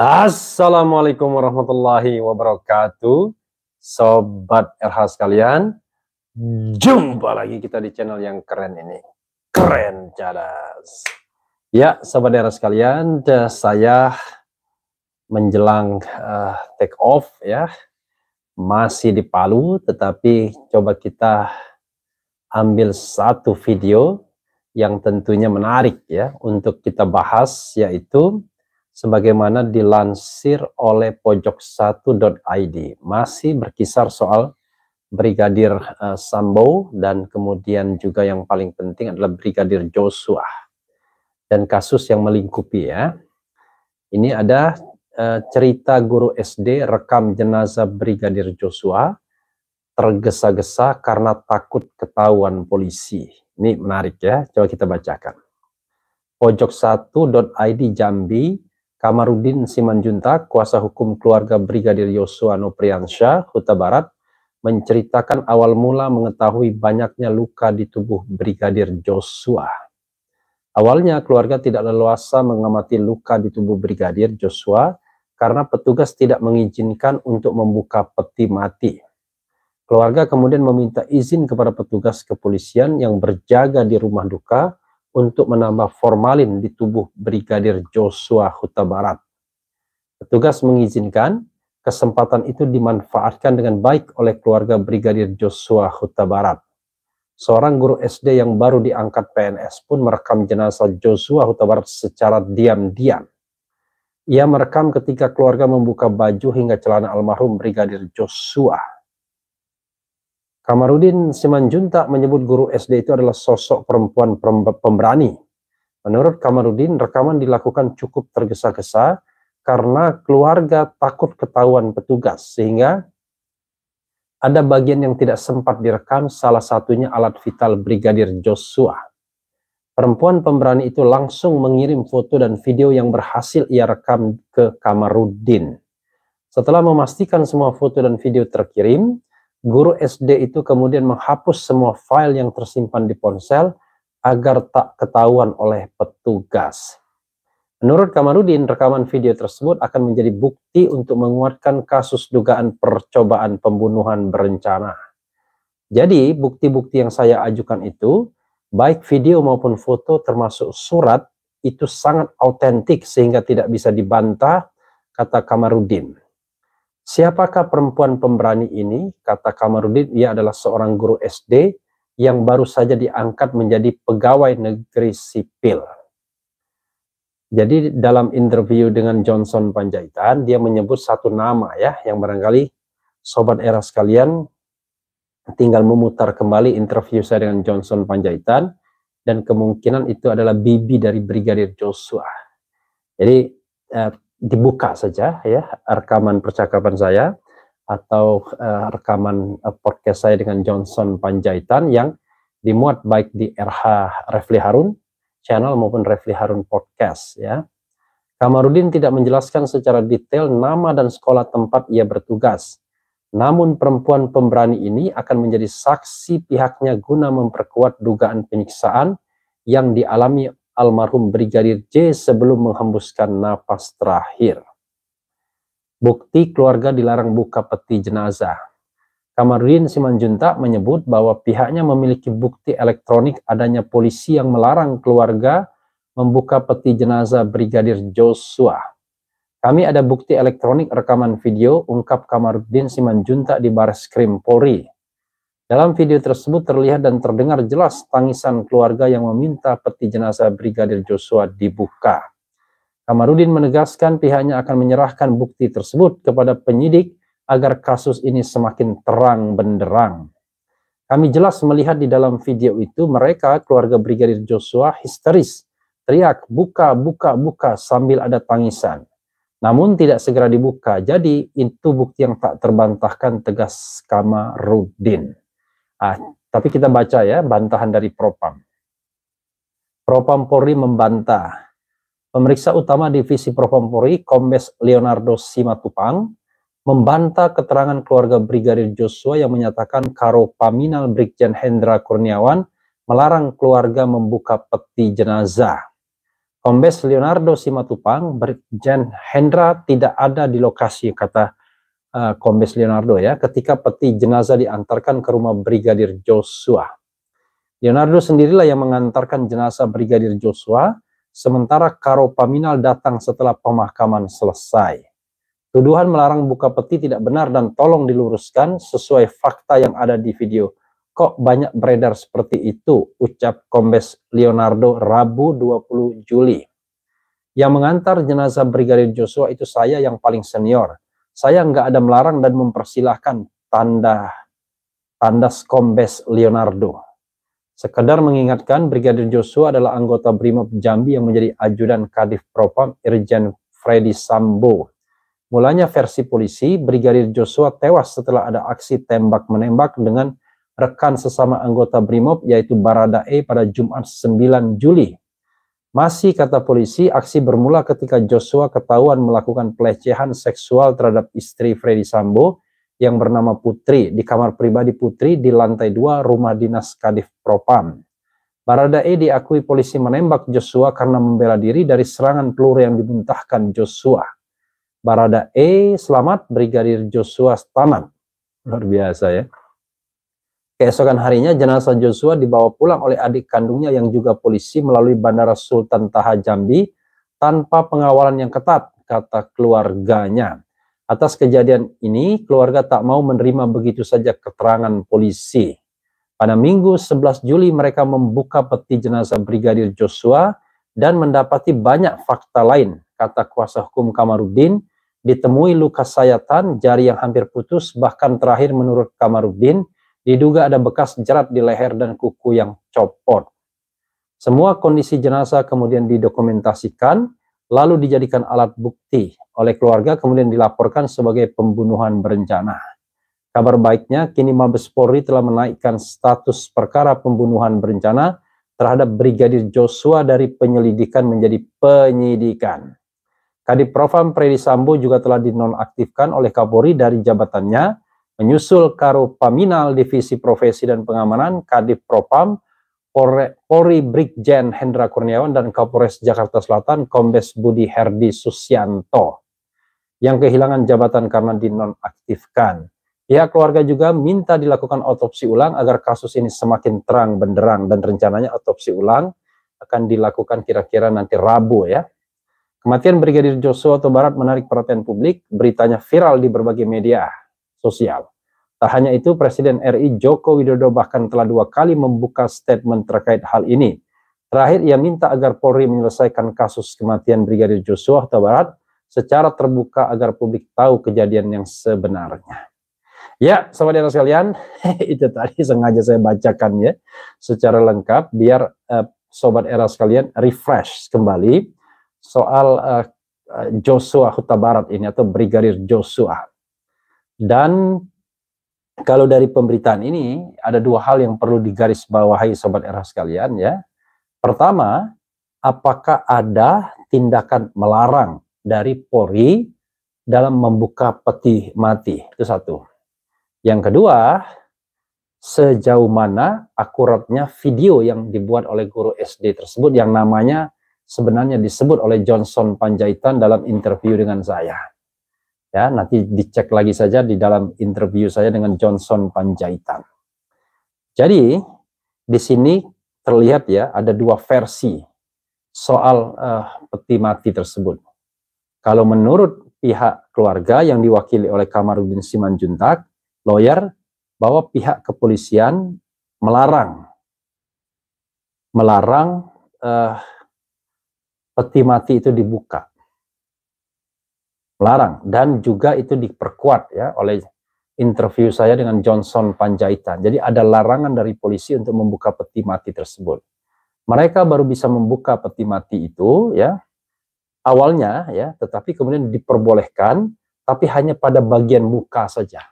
Assalamualaikum warahmatullahi wabarakatuh. Sobat RH sekalian, jumpa lagi kita di channel yang keren ini. Keren cadas. Ya, sobat RH sekalian, saya menjelang uh, take off ya. Masih di Palu, tetapi coba kita ambil satu video yang tentunya menarik ya untuk kita bahas yaitu sebagaimana dilansir oleh pojok1.id masih berkisar soal Brigadir eh, Sambo dan kemudian juga yang paling penting adalah Brigadir Joshua dan kasus yang melingkupi ya. Ini ada eh, cerita guru SD rekam jenazah Brigadir Joshua tergesa-gesa karena takut ketahuan polisi. Ini menarik ya, coba kita bacakan. Pojok1.id Jambi Kamarudin Simanjuntak, kuasa hukum keluarga Brigadir Yosua Nopriansyah, Huta Barat, menceritakan awal mula mengetahui banyaknya luka di tubuh Brigadir Joshua. Awalnya keluarga tidak leluasa mengamati luka di tubuh Brigadir Joshua karena petugas tidak mengizinkan untuk membuka peti mati. Keluarga kemudian meminta izin kepada petugas kepolisian yang berjaga di rumah duka untuk menambah formalin di tubuh Brigadir Joshua Huta Barat. Petugas mengizinkan kesempatan itu dimanfaatkan dengan baik oleh keluarga Brigadir Joshua Huta Barat. Seorang guru SD yang baru diangkat PNS pun merekam jenazah Joshua Huta Barat secara diam-diam. Ia merekam ketika keluarga membuka baju hingga celana almarhum Brigadir Joshua Kamarudin Simanjuntak menyebut guru SD itu adalah sosok perempuan pemberani. Menurut Kamarudin, rekaman dilakukan cukup tergesa-gesa karena keluarga takut ketahuan petugas, sehingga ada bagian yang tidak sempat direkam, salah satunya alat vital Brigadir Joshua. Perempuan pemberani itu langsung mengirim foto dan video yang berhasil ia rekam ke Kamarudin. Setelah memastikan semua foto dan video terkirim, guru SD itu kemudian menghapus semua file yang tersimpan di ponsel agar tak ketahuan oleh petugas. Menurut Kamarudin, rekaman video tersebut akan menjadi bukti untuk menguatkan kasus dugaan percobaan pembunuhan berencana. Jadi, bukti-bukti yang saya ajukan itu, baik video maupun foto termasuk surat, itu sangat autentik sehingga tidak bisa dibantah, kata Kamarudin. Siapakah perempuan pemberani ini? Kata Kamarudin, ia adalah seorang guru SD yang baru saja diangkat menjadi pegawai negeri sipil. Jadi dalam interview dengan Johnson Panjaitan, dia menyebut satu nama ya, yang barangkali sobat era sekalian tinggal memutar kembali interview saya dengan Johnson Panjaitan dan kemungkinan itu adalah bibi dari Brigadir Joshua. Jadi eh, dibuka saja ya rekaman percakapan saya atau uh, rekaman uh, podcast saya dengan Johnson Panjaitan yang dimuat baik di RH Refli Harun channel maupun Refli Harun podcast ya. Kamarudin tidak menjelaskan secara detail nama dan sekolah tempat ia bertugas. Namun perempuan pemberani ini akan menjadi saksi pihaknya guna memperkuat dugaan penyiksaan yang dialami almarhum Brigadir J sebelum menghembuskan napas terakhir. Bukti keluarga dilarang buka peti jenazah. Kamarudin Simanjuntak menyebut bahwa pihaknya memiliki bukti elektronik adanya polisi yang melarang keluarga membuka peti jenazah Brigadir Joshua. Kami ada bukti elektronik rekaman video ungkap Kamarudin Simanjuntak di Baris Krim Polri. Dalam video tersebut terlihat dan terdengar jelas tangisan keluarga yang meminta peti jenazah Brigadir Joshua dibuka. Kamarudin menegaskan pihaknya akan menyerahkan bukti tersebut kepada penyidik agar kasus ini semakin terang benderang. Kami jelas melihat di dalam video itu mereka keluarga Brigadir Joshua histeris, teriak buka buka buka sambil ada tangisan. Namun tidak segera dibuka, jadi itu bukti yang tak terbantahkan tegas Kamarudin. Ah, tapi kita baca ya bantahan dari Propam. Propam Polri membantah. Pemeriksa utama Divisi Propam Polri, Kombes Leonardo Simatupang, membantah keterangan keluarga Brigadir Joshua yang menyatakan Karo Paminal Brigjen Hendra Kurniawan melarang keluarga membuka peti jenazah. Kombes Leonardo Simatupang, Brigjen Hendra tidak ada di lokasi, kata uh, Kombes Leonardo ya, ketika peti jenazah diantarkan ke rumah Brigadir Joshua. Leonardo sendirilah yang mengantarkan jenazah Brigadir Joshua, sementara Karo Paminal datang setelah pemakaman selesai. Tuduhan melarang buka peti tidak benar dan tolong diluruskan sesuai fakta yang ada di video. Kok banyak beredar seperti itu? Ucap Kombes Leonardo Rabu 20 Juli. Yang mengantar jenazah Brigadir Joshua itu saya yang paling senior saya nggak ada melarang dan mempersilahkan tanda tanda skombes Leonardo. Sekedar mengingatkan, Brigadir Joshua adalah anggota Brimob Jambi yang menjadi ajudan Kadif Propam Irjen Freddy Sambo. Mulanya versi polisi, Brigadir Joshua tewas setelah ada aksi tembak-menembak dengan rekan sesama anggota Brimob yaitu Baradae pada Jumat 9 Juli masih kata polisi, aksi bermula ketika Joshua ketahuan melakukan pelecehan seksual terhadap istri Freddy Sambo yang bernama Putri di kamar pribadi Putri di lantai dua rumah dinas Kadif Propam. Barada E diakui polisi menembak Joshua karena membela diri dari serangan peluru yang dimuntahkan Joshua. Barada E selamat Brigadir Joshua Stanan. Luar biasa ya. Keesokan harinya jenazah Joshua dibawa pulang oleh adik kandungnya yang juga polisi melalui Bandara Sultan Taha Jambi tanpa pengawalan yang ketat, kata keluarganya. Atas kejadian ini, keluarga tak mau menerima begitu saja keterangan polisi. Pada Minggu 11 Juli mereka membuka peti jenazah Brigadir Joshua dan mendapati banyak fakta lain, kata kuasa hukum Kamarudin, ditemui luka sayatan, jari yang hampir putus, bahkan terakhir menurut Kamarudin, Diduga ada bekas jerat di leher dan kuku yang copot. Semua kondisi jenazah kemudian didokumentasikan, lalu dijadikan alat bukti oleh keluarga, kemudian dilaporkan sebagai pembunuhan berencana. Kabar baiknya, kini Mabes Polri telah menaikkan status perkara pembunuhan berencana terhadap Brigadir Joshua dari penyelidikan menjadi penyidikan. Kadiprofam Predi Sambo juga telah dinonaktifkan oleh Kapolri dari jabatannya menyusul karo Paminal Divisi Profesi dan Pengamanan Kadif Propam Polri Brigjen Hendra Kurniawan dan Kapolres Jakarta Selatan Kombes Budi Herdi Susianto yang kehilangan jabatan karena dinonaktifkan. Pihak keluarga juga minta dilakukan otopsi ulang agar kasus ini semakin terang benderang dan rencananya otopsi ulang akan dilakukan kira-kira nanti Rabu ya. Kematian Brigadir Joshua atau menarik perhatian publik, beritanya viral di berbagai media sosial. Tak hanya itu, Presiden RI Joko Widodo bahkan telah dua kali membuka statement terkait hal ini. Terakhir, ia minta agar Polri menyelesaikan kasus kematian Brigadir Joshua Huta secara terbuka agar publik tahu kejadian yang sebenarnya. Ya, sahabat dan sekalian, itu tadi sengaja saya bacakan ya secara lengkap biar uh, sobat era sekalian refresh kembali soal uh, Joshua Huta Barat ini atau Brigadir Joshua. Dan kalau dari pemberitaan ini ada dua hal yang perlu digarisbawahi sobat era sekalian ya. Pertama, apakah ada tindakan melarang dari Polri dalam membuka peti mati? Itu satu. Yang kedua, sejauh mana akuratnya video yang dibuat oleh guru SD tersebut yang namanya sebenarnya disebut oleh Johnson Panjaitan dalam interview dengan saya. Ya, nanti dicek lagi saja di dalam interview saya dengan Johnson Panjaitan. Jadi, di sini terlihat ya ada dua versi soal uh, peti mati tersebut. Kalau menurut pihak keluarga yang diwakili oleh Kamarudin Simanjuntak, lawyer bahwa pihak kepolisian melarang melarang uh, peti mati itu dibuka melarang dan juga itu diperkuat ya oleh interview saya dengan Johnson Panjaitan. Jadi ada larangan dari polisi untuk membuka peti mati tersebut. Mereka baru bisa membuka peti mati itu ya awalnya ya, tetapi kemudian diperbolehkan tapi hanya pada bagian muka saja.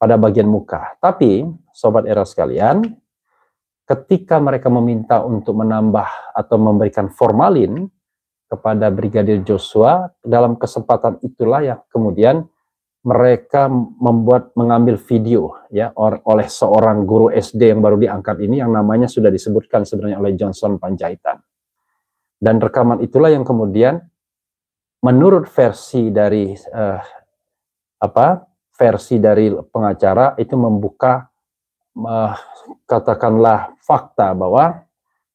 Pada bagian muka. Tapi sobat era sekalian, ketika mereka meminta untuk menambah atau memberikan formalin kepada Brigadir Joshua dalam kesempatan itulah yang kemudian mereka membuat mengambil video ya or, oleh seorang guru SD yang baru diangkat ini yang namanya sudah disebutkan sebenarnya oleh Johnson Panjaitan. Dan rekaman itulah yang kemudian menurut versi dari eh, apa versi dari pengacara itu membuka eh, katakanlah fakta bahwa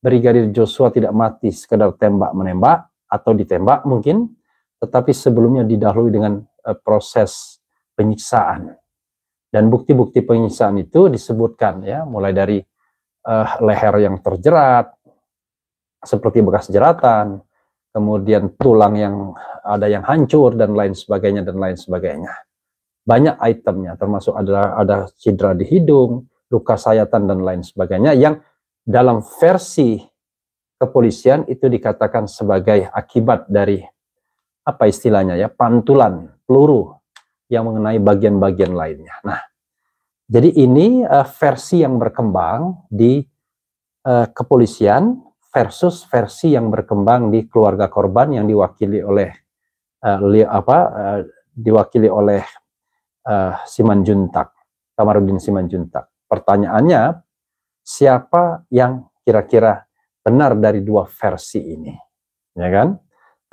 Brigadir Joshua tidak mati sekedar tembak menembak atau ditembak mungkin, tetapi sebelumnya didahului dengan uh, proses penyiksaan. Dan bukti-bukti penyiksaan itu disebutkan ya, mulai dari uh, leher yang terjerat seperti bekas jeratan, kemudian tulang yang ada yang hancur dan lain sebagainya dan lain sebagainya. Banyak itemnya termasuk ada ada cedera di hidung, luka sayatan dan lain sebagainya yang dalam versi kepolisian itu dikatakan sebagai akibat dari apa istilahnya ya pantulan peluru yang mengenai bagian-bagian lainnya. Nah, jadi ini uh, versi yang berkembang di uh, kepolisian versus versi yang berkembang di keluarga korban yang diwakili oleh uh, li, apa uh, diwakili oleh uh, Simanjuntak, Kamarudin Simanjuntak. Pertanyaannya siapa yang kira-kira benar dari dua versi ini, ya kan?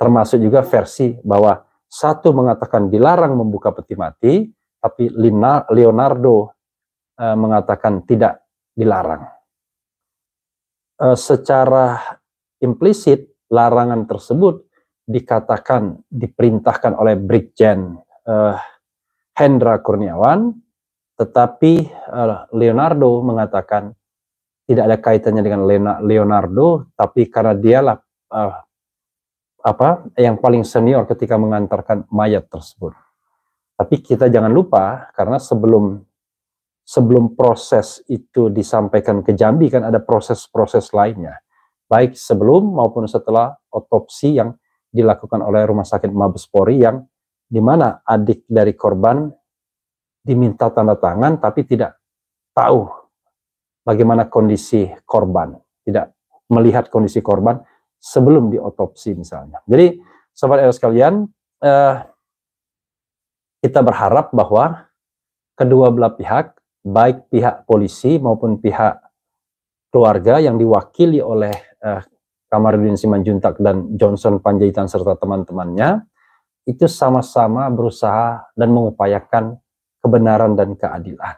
Termasuk juga versi bahwa satu mengatakan dilarang membuka peti mati, tapi Leonardo e, mengatakan tidak dilarang. E, secara implisit larangan tersebut dikatakan diperintahkan oleh Brigjen e, Hendra Kurniawan, tetapi e, Leonardo mengatakan tidak ada kaitannya dengan Leonardo, tapi karena dialah uh, apa yang paling senior ketika mengantarkan mayat tersebut. Tapi kita jangan lupa karena sebelum sebelum proses itu disampaikan ke Jambi kan ada proses-proses lainnya, baik sebelum maupun setelah otopsi yang dilakukan oleh Rumah Sakit Mabespori yang di mana adik dari korban diminta tanda tangan tapi tidak tahu bagaimana kondisi korban, tidak melihat kondisi korban sebelum diotopsi misalnya. Jadi sobat Eros sekalian, eh, kita berharap bahwa kedua belah pihak, baik pihak polisi maupun pihak keluarga yang diwakili oleh eh, Kamarudin Simanjuntak dan Johnson Panjaitan serta teman-temannya, itu sama-sama berusaha dan mengupayakan kebenaran dan keadilan.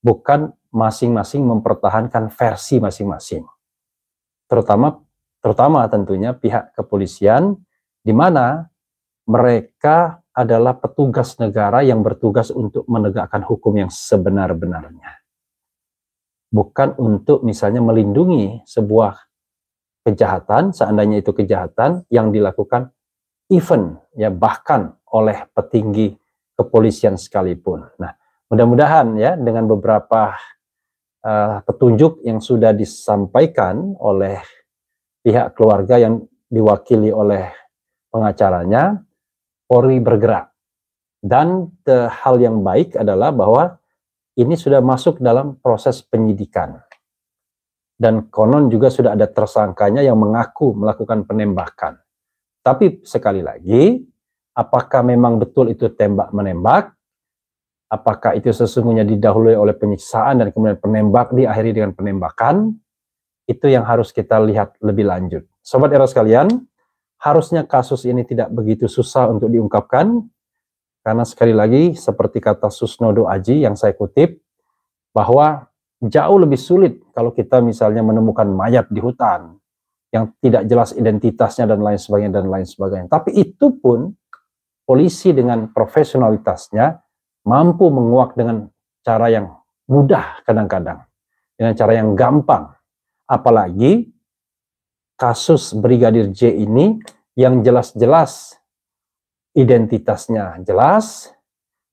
Bukan masing-masing mempertahankan versi masing-masing. Terutama terutama tentunya pihak kepolisian di mana mereka adalah petugas negara yang bertugas untuk menegakkan hukum yang sebenar-benarnya. Bukan untuk misalnya melindungi sebuah kejahatan, seandainya itu kejahatan yang dilakukan even ya bahkan oleh petinggi kepolisian sekalipun. Nah, mudah-mudahan ya dengan beberapa uh, petunjuk yang sudah disampaikan oleh pihak keluarga yang diwakili oleh pengacaranya, Polri bergerak. Dan the hal yang baik adalah bahwa ini sudah masuk dalam proses penyidikan. Dan konon juga sudah ada tersangkanya yang mengaku melakukan penembakan. Tapi sekali lagi, apakah memang betul itu tembak menembak? apakah itu sesungguhnya didahului oleh penyiksaan dan kemudian penembak diakhiri dengan penembakan, itu yang harus kita lihat lebih lanjut. Sobat era sekalian, harusnya kasus ini tidak begitu susah untuk diungkapkan, karena sekali lagi seperti kata Susnodo Aji yang saya kutip, bahwa jauh lebih sulit kalau kita misalnya menemukan mayat di hutan yang tidak jelas identitasnya dan lain sebagainya dan lain sebagainya. Tapi itu pun polisi dengan profesionalitasnya mampu menguak dengan cara yang mudah kadang-kadang, dengan cara yang gampang. Apalagi kasus Brigadir J ini yang jelas-jelas identitasnya jelas,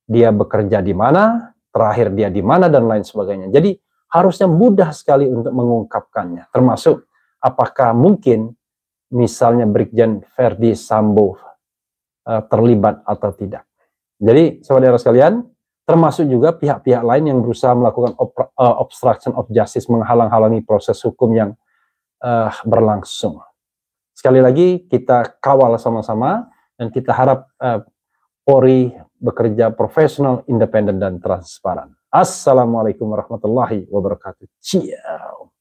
dia bekerja di mana, terakhir dia di mana dan lain sebagainya. Jadi harusnya mudah sekali untuk mengungkapkannya. Termasuk apakah mungkin misalnya Brigjen Ferdi Sambo eh, terlibat atau tidak. Jadi saudara sekalian, termasuk juga pihak-pihak lain yang berusaha melakukan eh, obstruction of justice, menghalang-halangi proses hukum yang uh, berlangsung. Sekali lagi kita kawal sama-sama dan kita harap uh, Polri bekerja profesional, independen dan transparan. Assalamualaikum warahmatullahi wabarakatuh. Ciao.